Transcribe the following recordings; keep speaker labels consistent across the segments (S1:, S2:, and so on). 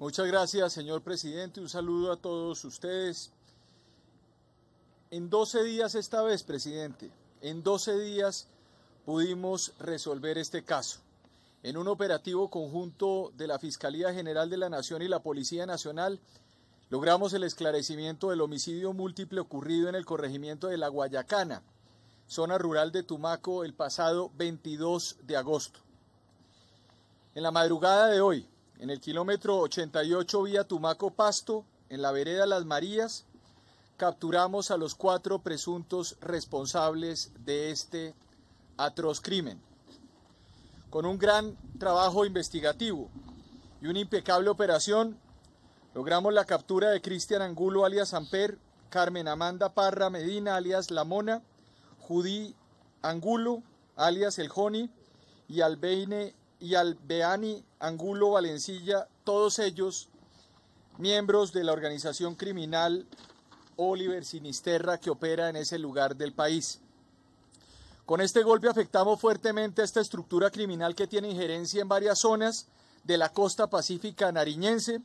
S1: Muchas gracias, señor presidente. Un saludo a todos ustedes. En 12 días esta vez, presidente, en 12 días pudimos resolver este caso. En un operativo conjunto de la Fiscalía General de la Nación y la Policía Nacional, logramos el esclarecimiento del homicidio múltiple ocurrido en el corregimiento de La Guayacana, zona rural de Tumaco, el pasado 22 de agosto. En la madrugada de hoy, en el kilómetro 88 vía Tumaco Pasto, en la vereda Las Marías, capturamos a los cuatro presuntos responsables de este atroz crimen. Con un gran trabajo investigativo y una impecable operación, logramos la captura de Cristian Angulo alias Amper, Carmen Amanda Parra Medina alias La Mona, Judí Angulo alias El Joni y Albeine y al Beani Angulo Valencilla, todos ellos miembros de la organización criminal Oliver Sinisterra que opera en ese lugar del país. Con este golpe afectamos fuertemente a esta estructura criminal que tiene injerencia en varias zonas de la costa pacífica nariñense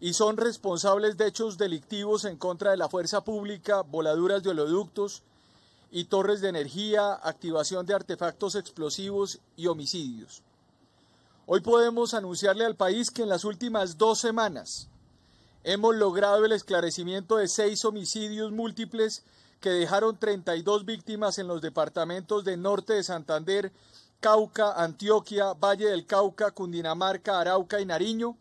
S1: y son responsables de hechos delictivos en contra de la fuerza pública, voladuras de oleoductos y torres de energía, activación de artefactos explosivos y homicidios. Hoy podemos anunciarle al país que en las últimas dos semanas hemos logrado el esclarecimiento de seis homicidios múltiples que dejaron 32 víctimas en los departamentos de Norte de Santander, Cauca, Antioquia, Valle del Cauca, Cundinamarca, Arauca y Nariño.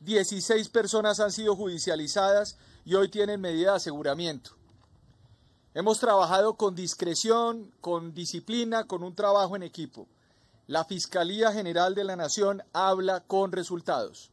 S1: 16 personas han sido judicializadas y hoy tienen medida de aseguramiento. Hemos trabajado con discreción, con disciplina, con un trabajo en equipo. La Fiscalía General de la Nación habla con resultados.